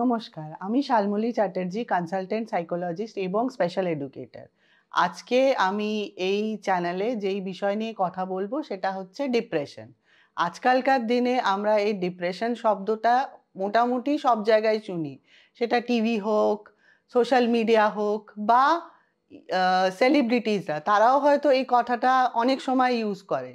নমস্কার আমি Shalmali Chatterjee consultant psychologist এবং স্পেশাল এডুকেটর আজকে আমি এই চ্যানেলে যেই বিষয় নিয়ে কথা বলবো সেটা হচ্ছে ডিপ্রেশন আজকালকার দিনে আমরা এই ডিপ্রেশন শব্দটা মোটামুটি সব জায়গায় শুনি সেটা টিভি হোক সোশ্যাল মিডিয়া হোক বা সেলিব্রিটিজরা তারাও হয়তো এই কথাটা অনেক সময় ইউজ করে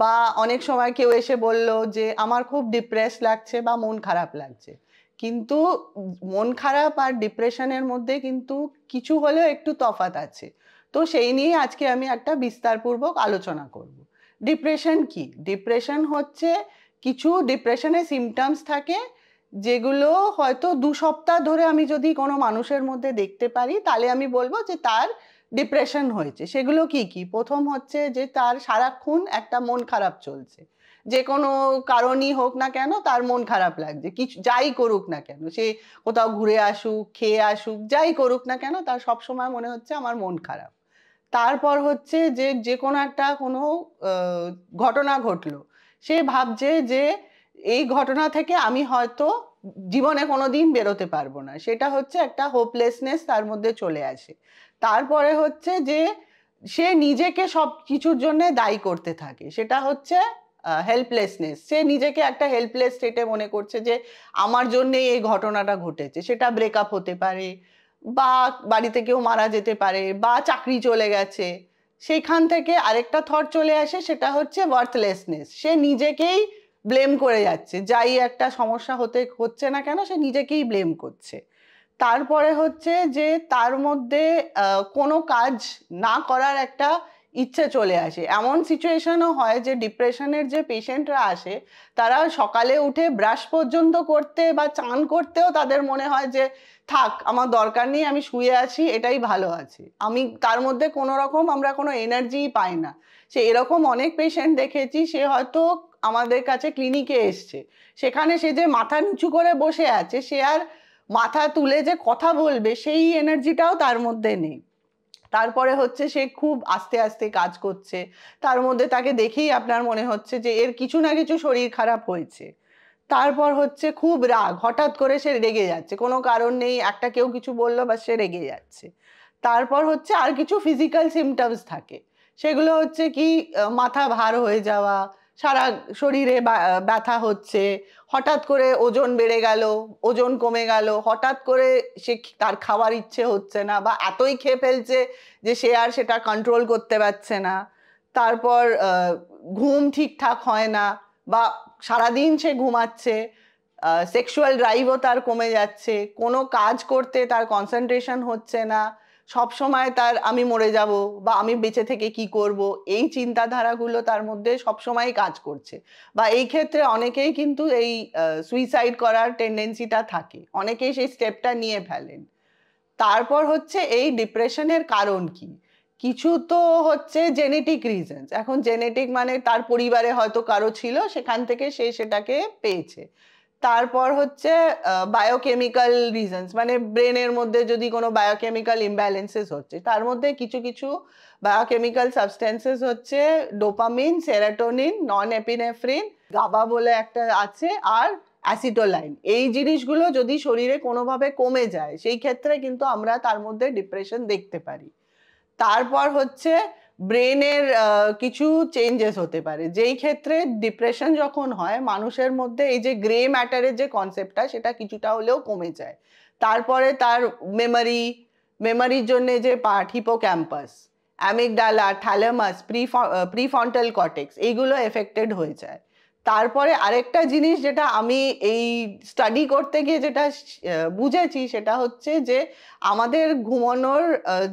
বা অনেক সময় কেউ এসে বলল যে আমার খুব ডিপ্রেস লাগছে বা মন খারাপ লাগছে কিন্তু মন খারাপ আর ডিপ্রেশনের মধ্যে কিন্তু কিছু হলেও একটু তফাত আছে তো সেই নিয়ে আজকে আমি একটা বিস্তারপূর্বক আলোচনা করব ডিপ্রেশন কি ডিপ্রেশন হচ্ছে কিছু ডিপ্রেশনের সিমটমস থাকে যেগুলো হয়তো দু সপ্তাহ ধরে আমি যদি কোনো মানুষের মধ্যে দেখতে পারি তাহলে আমি বলবো যে তার ডিপ্রেশন হয়েছে সেগুলো কি কি প্রথম হচ্ছে যে তার সারাক্ষণ একটা মন খারাপ চলছে যে কোনো কারণই হোক না কেন তার মন খারাপ লাগছে কিছু যাই করুক না কেন সে কোথাও ঘুরে আসুক খেয়ে আসুক যাই করুক না কেন তার সব সময় মনে হচ্ছে আমার মন খারাপ তারপর হচ্ছে যে যে কোনো একটা কোনো ঘটনা ঘটলো সে ভাবছে যে এই ঘটনা থেকে আমি হয়তো জীবনে কোনো দিন বেরোতে পারবো না সেটা হচ্ছে একটা হোপলেসনেস তার মধ্যে চলে আসে তারপরে হচ্ছে যে সে নিজেকে সব কিছুর জন্য দায়ী করতে থাকে সেটা হচ্ছে হেল্পলেসনেস সে নিজেকে একটা হেল্পলেস স্টেটে মনে করছে যে আমার জন্যেই এই ঘটনাটা ঘটেছে সেটা ব্রেকআপ হতে পারে বা বাড়িতে কেউ মারা যেতে পারে বা চাকরি চলে গেছে সেইখান থেকে আরেকটা থট চলে আসে সেটা হচ্ছে ওয়ার্থলেসনেস সে নিজেকেই ব্লেম করে যাচ্ছে যাই একটা সমস্যা হতে হচ্ছে না কেন সে নিজেকেই ব্লেম করছে তারপরে হচ্ছে যে তার মধ্যে কোনো কাজ না করার একটা ইচ্ছে চলে আসে এমন সিচুয়েশনও হয় যে ডিপ্রেশনের যে পেশেন্টরা আসে তারা সকালে উঠে ব্রাশ পর্যন্ত করতে বা চান করতেও তাদের মনে হয় যে থাক আমার দরকার নেই আমি শুয়ে আছি এটাই ভালো আছে আমি তার মধ্যে কোনো রকম আমরা কোনো এনার্জিই পাই না সে এরকম অনেক পেশেন্ট দেখেছি সে হয়তো আমাদের কাছে ক্লিনিকে এসছে সেখানে সে যে মাথা নিচু করে বসে আছে সে আর মাথা তুলে যে কথা বলবে সেই এনার্জিটাও তার মধ্যে নেই তারপরে হচ্ছে সে খুব আস্তে আস্তে কাজ করছে তার মধ্যে তাকে দেখেই আপনার মনে হচ্ছে যে এর কিছু না কিছু শরীর খারাপ হয়েছে তারপর হচ্ছে খুব রাগ হঠাৎ করে সে রেগে যাচ্ছে কোনো কারণ নেই একটা কেউ কিছু বললো বা সে রেগে যাচ্ছে তারপর হচ্ছে আর কিছু ফিজিক্যাল সিমটমস থাকে সেগুলো হচ্ছে কি মাথা ভার হয়ে যাওয়া সারা শরীরে ব্যথা হচ্ছে হঠাৎ করে ওজন বেড়ে গেল ওজন কমে গেল হঠাৎ করে সে তার খাওয়ার ইচ্ছে হচ্ছে না বা এতই খেয়ে ফেলছে যে সে আর সেটা কন্ট্রোল করতে পারছে না তারপর ঘুম ঠিকঠাক হয় না বা সারাদিন সে ঘুমাচ্ছে সেক্সুয়াল ড্রাইভও তার কমে যাচ্ছে কোনো কাজ করতে তার কনসেন্ট্রেশন হচ্ছে না সব সময় তার আমি মরে যাব বা আমি বেঁচে থেকে কি করব এই চিন্তাধারাগুলো তার মধ্যে সব সময় কাজ করছে বা এই ক্ষেত্রে অনেকেই কিন্তু এই সুইসাইড করার টেন্ডেন্সিটা থাকে অনেকেই সেই স্টেপটা নিয়ে ফেলেন তারপর হচ্ছে এই ডিপ্রেশনের কারণ কি কিছু তো হচ্ছে জেনেটিক রিজনস এখন জেনেটিক মানে তার পরিবারে হয়তো কারো ছিল সেখান থেকে সে সেটাকে পেয়েছে তারপর হচ্ছে বায়োকেমিক্যাল রিজনস মানে ব্রেনের মধ্যে যদি কোনো বায়োকেমিক্যাল ইমব্যালেন্সেস হচ্ছে তার মধ্যে কিছু কিছু বায়োকেমিক্যাল সাবস্টেন্সেস হচ্ছে dopamine serotonin norepinephrine GABA বলে একটা আছে আর অ্যাসিটোলাইন এই জিনিসগুলো যদি শরীরে কোনোভাবে কমে যায় সেই ক্ষেত্রে কিন্তু আমরা তার মধ্যে ডিপ্রেশন দেখতে পারি তারপর হচ্ছে ব্রেনের কিছু চেঞ্জেস হতে পারে যেই ক্ষেত্রে ডিপ্রেশন যখন হয় মানুষের মধ্যে এই যে গ্রে ম্যাটারের যে কনসেপ্টটা সেটা কিছুটা হলেও কমে যায় তারপরে তার মেমারি মেমারির জন্য যে part hippocampus amygdala thalamus prefrontal cortex এইগুলো এফেক্টেড হয়ে যায় তারপরে আরেকটা জিনিস যেটা আমি এই স্টাডি করতে গিয়ে যেটা বুঝেছি সেটা হচ্ছে যে আমাদের ঘুমানোর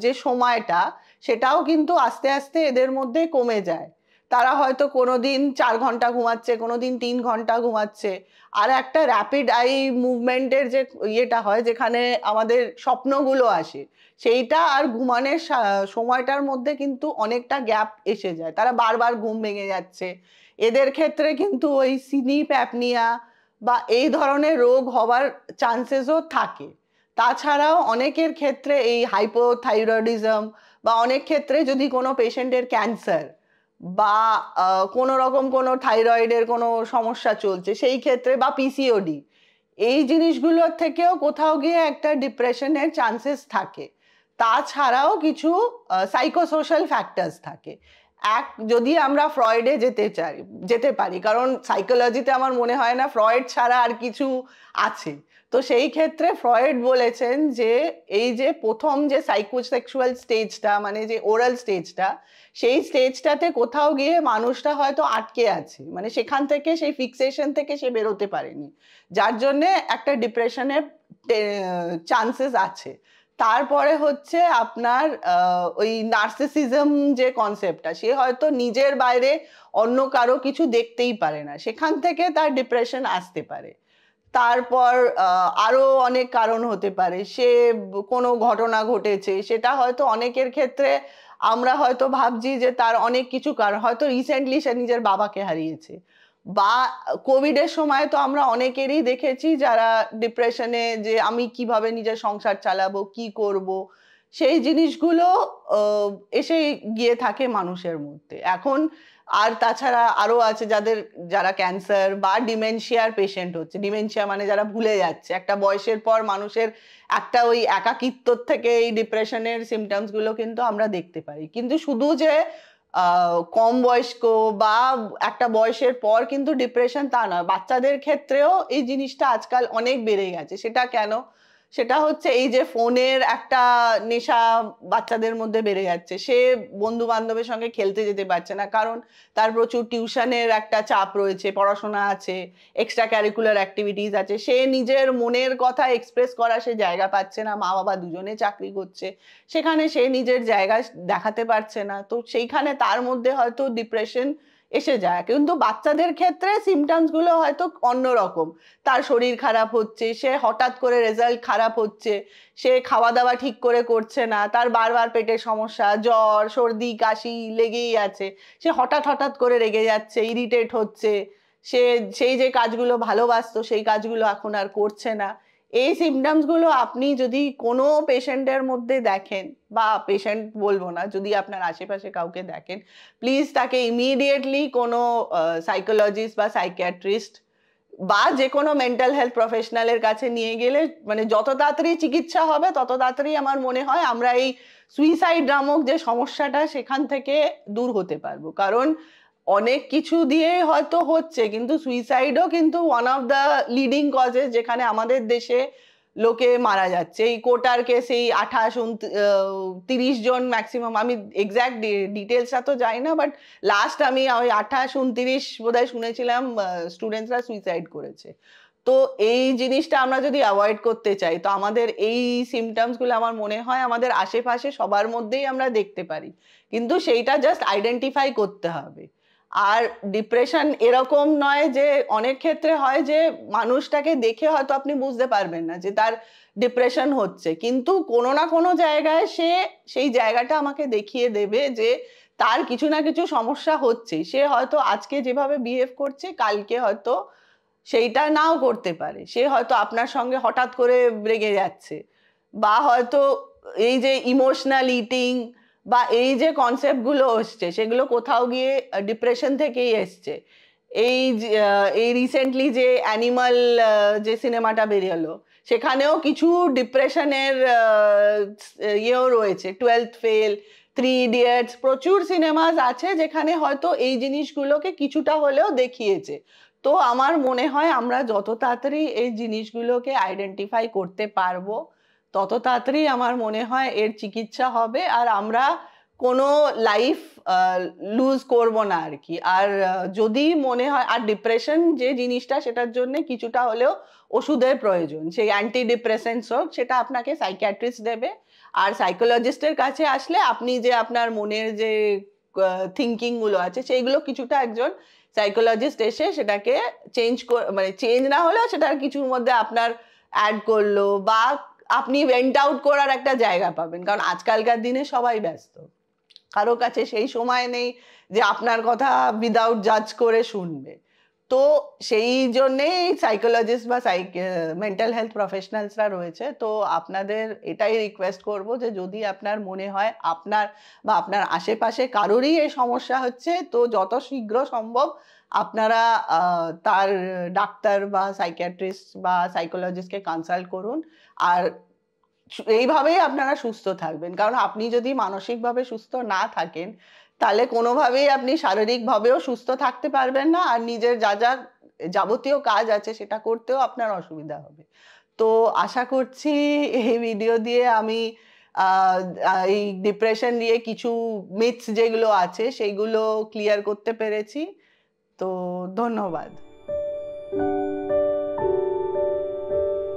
যে সময়টা সেটাও কিন্তু আস্তে আস্তে এদের মধ্যে কমে যায় তারা হয়তো কোনো দিন চার ঘন্টা ঘুমাচ্ছে কোনো দিন তিন ঘন্টা ঘুমাচ্ছে আর একটা র্যাপিড আই মুভমেন্টের যে ইয়েটা হয় যেখানে আমাদের স্বপ্নগুলো আসে সেইটা আর ঘুমানোর সময়টার মধ্যে কিন্তু অনেকটা গ্যাপ এসে যায় তারা বারবার ঘুম ভেঙে যাচ্ছে এদের ক্ষেত্রে কিন্তু ওই সিনি প্যাপনিয়া বা এই ধরনের রোগ হওয়ার চান্সেসও থাকে তাছাড়াও অনেকের ক্ষেত্রে এই হাইপোথাইরয়েডিজম বা অনেক ক্ষেত্রে যদি কোনো পেশেন্টের ক্যান্সার বা কোনো রকম কোনো থাইরয়েডের কোনো সমস্যা চলছে সেই ক্ষেত্রে বা পিসিওডি এই জিনিসগুলোর থেকেও কোথাও গিয়ে একটা ডিপ্রেশনের চান্সেস থাকে তাছাড়াও কিছু সাইকোসোশ্যাল ফ্যাক্টার্স থাকে এক যদি আমরা ফ্রয়েডে যেতে চাই যেতে পারি কারণ সাইকোলজিতে আমার মনে হয় না ফ্রয়েড ছাড়া আর কিছু আছে তো সেই ক্ষেত্রে ফ্রয়েড বলেছেন যে এই যে প্রথম যে সাইকোসেক্সুয়াল স্টেজটা মানে যে ওরাল স্টেজটা সেই স্টেজটাতে কোথাও গিয়ে মানুষটা হয়তো আটকে আছে মানে সেখান থেকে সেই ফিক্সেশন থেকে সে বেরোতে পারেনি যার জন্যে একটা ডিপ্রেশনের চান্সেস আছে তারপরে হচ্ছে আপনার ওই নার্সিসিজম যে কনসেপ্টটা সে হয়তো নিজের বাইরে অন্য কারো কিছু দেখতেই পারে না সেখান থেকে তার ডিপ্রেশন আসতে পারে তারপর আরও অনেক কারণ হতে পারে সে কোনো ঘটনা ঘটেছে সেটা হয়তো অনেকের ক্ষেত্রে আমরা হয়তো ভাবছি যে তার অনেক কিছু কারণ হয়তো রিসেন্টলি সে নিজের বাবাকে হারিয়েছে বা কোভিডের সময় তো আমরা অনেকেরই দেখেছি যারা ডিপ্রেশনে যে আমি কিভাবে নিজের সংসার চালাবো কি করব সেই জিনিসগুলো এসে গিয়ে থাকে মানুষের মধ্যে এখন আর তাছাড়া আরও আছে যাদের যারা ক্যান্সার বা ডিমেনশিয়ার পেশেন্ট হচ্ছে ডিমেনশিয়া মানে যারা ভুলে যাচ্ছে একটা বয়সের পর মানুষের একটা ওই একাকিত্ব থেকে এই ডিপ্রেশনের সিমটমসগুলো কিন্তু আমরা দেখতে পারি কিন্তু শুধু যে কম বয়স্ক বা একটা বয়সের পর কিন্তু ডিপ্রেশন তা নয় বাচ্চাদের ক্ষেত্রেও এই জিনিসটা আজকাল অনেক বেড়ে গেছে সেটা কেন সেটা হচ্ছে এই যে ফোনের একটা নেশা বাচ্চাদের মধ্যে বেড়ে যাচ্ছে সে বন্ধু বান্ধবের সঙ্গে খেলতে যেতে পারছে না কারণ তার প্রচুর টিউশনের একটা চাপ রয়েছে পড়াশোনা আছে এক্সট্রা ক্যারিকুলার অ্যাক্টিভিটিস আছে সে নিজের মনের কথা এক্সপ্রেস করা সে জায়গা পাচ্ছে না মা বাবা দুজনে চাকরি করছে সেখানে সে নিজের জায়গা দেখাতে পারছে না তো সেইখানে তার মধ্যে হয়তো ডিপ্রেশন এসে যায় কিন্তু বাচ্চাদের ক্ষেত্রে সিমটামসগুলো হয়তো অন্যরকম তার শরীর খারাপ হচ্ছে সে হঠাৎ করে রেজাল্ট খারাপ হচ্ছে সে খাওয়া দাওয়া ঠিক করে করছে না তার বারবার পেটের সমস্যা জ্বর সর্দি কাশি লেগেই আছে সে হঠাৎ হঠাৎ করে রেগে যাচ্ছে ইরিটেট হচ্ছে সে সেই যে কাজগুলো ভালোবাসতো সেই কাজগুলো এখন আর করছে না এই সিমটমসগুলো আপনি যদি কোনো পেশেন্টের মধ্যে দেখেন বা পেশেন্ট বলবো না যদি আপনার আশেপাশে কাউকে দেখেন প্লিজ তাকে ইমিডিয়েটলি কোনো সাইকোলজিস্ট বা সাইকিয়াট্রিস্ট বা যে কোনো মেন্টাল হেলথ প্রফেশনালের কাছে নিয়ে গেলে মানে যত তাড়াতাড়ি চিকিৎসা হবে তত তাড়াতাড়ি আমার মনে হয় আমরা এই সুইসাইড নামক যে সমস্যাটা সেখান থেকে দূর হতে পারবো কারণ অনেক কিছু দিয়ে হয়তো হচ্ছে কিন্তু সুইসাইডও কিন্তু one of the leading causes যেখানে আমাদের দেশে লোকে মারা যাচ্ছে এই কোটার সেই আঠাশ তিরিশ জন ম্যাক্সিমাম আমি এক্স্যাক্ট ডিটেলসটা তো যাই না বাট লাস্ট আমি ওই আঠাশ উনতিরিশ বোধহয় শুনেছিলাম স্টুডেন্টসরা সুইসাইড করেছে তো এই জিনিসটা আমরা যদি অ্যাভয়েড করতে চাই তো আমাদের এই সিমটমসগুলো আমার মনে হয় আমাদের আশেপাশে সবার মধ্যেই আমরা দেখতে পারি কিন্তু সেইটা জাস্ট আইডেন্টিফাই করতে হবে আর ডিপ্রেশন এরকম নয় যে অনেক ক্ষেত্রে হয় যে মানুষটাকে দেখে হয়তো আপনি বুঝতে পারবেন না যে তার ডিপ্রেশন হচ্ছে কিন্তু কোনো না কোনো জায়গায় সে সেই জায়গাটা আমাকে দেখিয়ে দেবে যে তার কিছু না কিছু সমস্যা হচ্ছে সে হয়তো আজকে যেভাবে বিহেভ করছে কালকে হয়তো সেইটা নাও করতে পারে সে হয়তো আপনার সঙ্গে হঠাৎ করে রেগে যাচ্ছে বা হয়তো এই যে ইমোশনাল ইটিং বা এই যে কনসেপ্টগুলো এসছে সেগুলো কোথাও গিয়ে ডিপ্রেশন থেকেই এসছে এই এই রিসেন্টলি যে অ্যানিমাল যে সিনেমাটা বেরিয়েলো সেখানেও কিছু ডিপ্রেশনের ইয়েও রয়েছে টুয়েলথ ফেল থ্রি ইডিয়েটস প্রচুর সিনেমাস আছে যেখানে হয়তো এই জিনিসগুলোকে কিছুটা হলেও দেখিয়েছে তো আমার মনে হয় আমরা যত তাড়াতাড়ি এই জিনিসগুলোকে আইডেন্টিফাই করতে পারবো তত তাড়াতাড়ি আমার মনে হয় এর চিকিৎসা হবে আর আমরা কোনো লাইফ লুজ করব না আর কি আর যদি মনে হয় আর ডিপ্রেশন যে জিনিসটা সেটার জন্য কিছুটা হলেও ওষুধের প্রয়োজন সেই অ্যান্টি ডিপ্রেসেন্টস হোক সেটা আপনাকে সাইকিয়াট্রিস্ট দেবে আর সাইকোলজিস্টের কাছে আসলে আপনি যে আপনার মনের যে থিঙ্কিংগুলো আছে সেইগুলো কিছুটা একজন সাইকোলজিস্ট এসে সেটাকে চেঞ্জ মানে চেঞ্জ না হলেও সেটার কিছুর মধ্যে আপনার অ্যাড করলো বা আপনি ভেন্ট আউট করার একটা জায়গা পাবেন কারণ আজকালকার দিনে সবাই ব্যস্ত কারো কাছে সেই সময় নেই যে আপনার কথা উইদাউট জাজ করে শুনবে তো সেই জন্যেই সাইকোলজিস্ট বা মেন্টাল হেলথ প্রফেশনালসরা রয়েছে তো আপনাদের এটাই রিকোয়েস্ট করব যে যদি আপনার মনে হয় আপনার বা আপনার আশেপাশে কারোরই এই সমস্যা হচ্ছে তো যত শীঘ্র সম্ভব আপনারা তার ডাক্তার বা সাইকিয়াট্রিস্ট বা সাইকোলজিস্টকে কনসাল্ট করুন আর এইভাবেই আপনারা সুস্থ থাকবেন কারণ আপনি যদি মানসিকভাবে সুস্থ না থাকেন তাহলে কোনোভাবেই আপনি শারীরিকভাবেও সুস্থ থাকতে পারবেন না আর নিজের যা যা যাবতীয় কাজ আছে সেটা করতেও আপনার অসুবিধা হবে তো আশা করছি এই ভিডিও দিয়ে আমি এই ডিপ্রেশন নিয়ে কিছু মিথস যেগুলো আছে সেইগুলো ক্লিয়ার করতে পেরেছি তো ধন্যবাদ